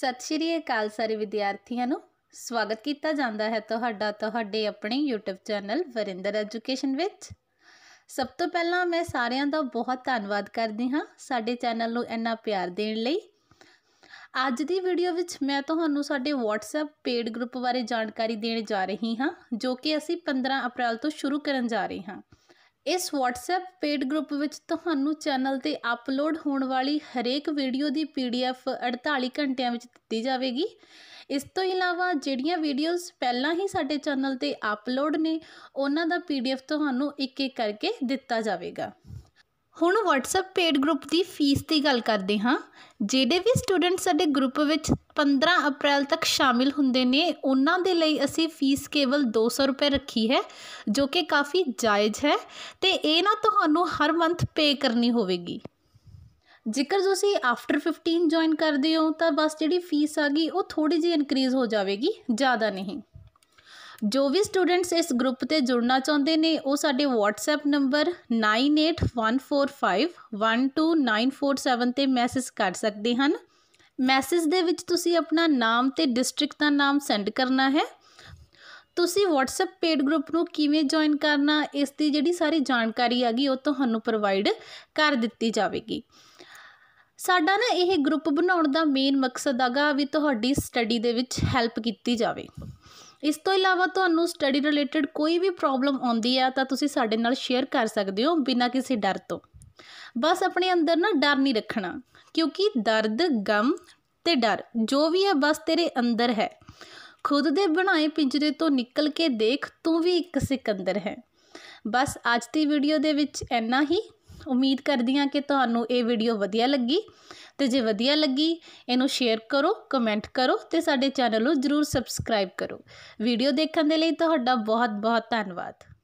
ਸਤਿ ਸ਼੍ਰੀ ਅਕਾਲ ਸਾਰੇ ਵਿਦਿਆਰਥੀਆਂ ਨੂੰ ਸਵਾਗਤ ਕੀਤਾ ਜਾਂਦਾ ਹੈ ਤੁਹਾਡਾ ਤੁਹਾਡੇ ਆਪਣੇ YouTube ਚੈਨਲ ਵਰਿੰਦਰ ਐਜੂਕੇਸ਼ਨ ਵਿੱਚ ਸਭ ਤੋਂ ਪਹਿਲਾਂ ਮੈਂ ਸਾਰਿਆਂ ਦਾ ਬਹੁਤ ਧੰਨਵਾਦ ਕਰਦੀ ਹਾਂ ਸਾਡੇ ਚੈਨਲ ਨੂੰ ਇੰਨਾ ਪਿਆਰ ਦੇਣ ਲਈ ਅੱਜ ਦੀ ਵੀਡੀਓ ਵਿੱਚ ਮੈਂ ਤੁਹਾਨੂੰ ਸਾਡੇ WhatsApp ਪੇਡ ਗਰੁੱਪ ਬਾਰੇ ਜਾਣਕਾਰੀ ਦੇਣ ਜਾ ਰਹੀ ਹਾਂ ਜੋ ਕਿ ਅਸੀਂ 15 ਅਪ੍ਰੈਲ ਤੋਂ ਸ਼ੁਰੂ ਕਰਨ ਜਾ ਰਹੇ ਹਾਂ ਇਸ WhatsApp ਪੇਡ ਗਰੁੱਪ ਵਿੱਚ ਤੁਹਾਨੂੰ ਚੈਨਲ ਤੇ ਅਪਲੋਡ ਹੋਣ ਵਾਲੀ ਹਰੇਕ ਵੀਡੀਓ ਦੀ PDF 48 ਘੰਟਿਆਂ ਵਿੱਚ ਦਿੱਤੀ ਜਾਵੇਗੀ ਇਸ ਤੋਂ ਇਲਾਵਾ ਜਿਹੜੀਆਂ ਵੀਡੀਓਜ਼ ਪਹਿਲਾਂ ਹੀ ਸਾਡੇ ਚੈਨਲ ਤੇ ਅਪਲੋਡ ਨੇ ਉਹਨਾਂ ਦਾ PDF ਤੁਹਾਨੂੰ ਇੱਕ ਇੱਕ ਕਰਕੇ ਦਿੱਤਾ ਜਾਵੇਗਾ ਹੁਣ WhatsApp ਪੇਡ ਗਰੁੱਪ ਦੀ ਫੀਸ ਦੀ ਗੱਲ ਕਰਦੇ ਹਾਂ ਜਿਹੜੇ ਵੀ ਸਟੂਡੈਂਟ ਸਾਡੇ ਗਰੁੱਪ ਵਿੱਚ 15 ਅਪ੍ਰੈਲ ਤੱਕ ਸ਼ਾਮਿਲ ਹੁੰਦੇ ਨੇ ਉਹਨਾਂ ਦੇ ਲਈ ਅਸੀਂ ਫੀਸ ਕੇਵਲ 200 ਰੁਪਏ ਰੱਖੀ ਹੈ ਜੋ ਕਿ ਕਾਫੀ ਜਾਇਜ਼ ਹੈ ਤੇ ਇਹ ਨਾ ਤੁਹਾਨੂੰ ਹਰ ਮੰਥ ਪੇ ਕਰਨੀ ਹੋਵੇਗੀ ਜੇਕਰ ਤੁਸੀਂ ਆਫਟਰ 15 ਜੁਆਇਨ ਕਰਦੇ ਹੋ ਤਾਂ ਬਸ ਜਿਹੜੀ ਫੀਸ ਆ ਗਈ ਉਹ ਥੋੜੀ ਜਿਹੀ ਇਨਕਰੀਜ਼ ਹੋ ਜਾਵੇਗੀ ਜ਼ਿਆਦਾ ਨਹੀਂ ਜੋ ਵੀ ਸਟੂਡੈਂਟਸ ਇਸ ਗਰੁੱਪ ਤੇ ਜੁੜਨਾ ਚਾਹੁੰਦੇ ਨੇ ਉਹ ਸਾਡੇ WhatsApp ਨੰਬਰ 9814512947 ਤੇ ਮੈਸੇਜ ਕਰ ਸਕਦੇ ਹਨ ਮੈਸੇਜ ਦੇ ਵਿੱਚ ਤੁਸੀਂ ਆਪਣਾ ਨਾਮ ਤੇ ਡਿਸਟ੍ਰਿਕਟ ਦਾ ਨਾਮ ਸੈਂਡ ਕਰਨਾ ਹੈ ਤੁਸੀਂ WhatsApp ਪੇਡ ਗਰੁੱਪ ਨੂੰ ਕਿਵੇਂ ਜੁਆਇਨ ਕਰਨਾ ਇਸ ਦੀ ਜਿਹੜੀ ਸਾਰੀ ਜਾਣਕਾਰੀ ਆਗੀ ਉਹ ਤੁਹਾਨੂੰ ਪ੍ਰੋਵਾਈਡ ਕਰ ਦਿੱਤੀ ਜਾਵੇਗੀ ਸਾਡਾ ਨਾ ਇਹ ਗਰੁੱਪ ਬਣਾਉਣ ਦਾ ਮੇਨ ਮਕਸਦ ਹੈਗਾ ਵੀ ਤੁਹਾਡੀ ਸਟੱਡੀ ਦੇ ਵਿੱਚ ਹੈਲਪ ਕੀਤੀ ਜਾਵੇ ਇਸ ਤੋਂ ਇਲਾਵਾ ਤੁਹਾਨੂੰ ਸਟੱਡੀ ਰਿਲੇਟਡ ਕੋਈ ਵੀ ਪ੍ਰੋਬਲਮ ਆਉਂਦੀ ਆ ਤਾਂ ਤੁਸੀਂ ਸਾਡੇ ਨਾਲ ਸ਼ੇਅਰ ਕਰ ਸਕਦੇ ਹੋ ਬਿਨਾਂ ਕਿਸੇ ਡਰ ਤੋਂ ਬਸ ਆਪਣੇ ਅੰਦਰ ਨਾ ਡਰ ਨਹੀਂ ਰੱਖਣਾ ਕਿਉਂਕਿ ਦਰਦ ਗਮ ਤੇ ਡਰ ਜੋ ਵੀ ਹੈ ਬਸ ਤੇਰੇ ਅੰਦਰ ਹੈ ਖੁਦ ਦੇ ਬਣਾਏ ਪਿੰਜਰੇ ਤੋਂ ਨਿਕਲ ਕੇ ਦੇਖ ਤੂੰ ਵੀ ਇੱਕ ਸਿਕੰਦਰ ਹੈ ਬਸ ਅੱਜ ਦੀ ਵੀਡੀਓ ਦੇ ਵਿੱਚ ਇੰਨਾ ਹੀ ਉਮੀਦ ਕਰਦੀ ਹਾਂ ਕਿ ਤੁਹਾਨੂੰ ਇਹ ਵੀਡੀਓ ਵਧੀਆ ਲੱਗੀ ਤੇ ਜੇ ਵਧੀਆ ਲੱਗੀ ਇਹਨੂੰ ਸ਼ੇਅਰ ਕਰੋ ਕਮੈਂਟ ਕਰੋ ਤੇ ਸਾਡੇ ਚੈਨਲ ਨੂੰ ਜਰੂਰ ਸਬਸਕ੍ਰਾਈਬ ਕਰੋ ਵੀਡੀਓ ਦੇਖਣ ਦੇ ਲਈ ਤੁਹਾਡਾ ਬਹੁਤ ਬਹੁਤ ਧੰਨਵਾਦ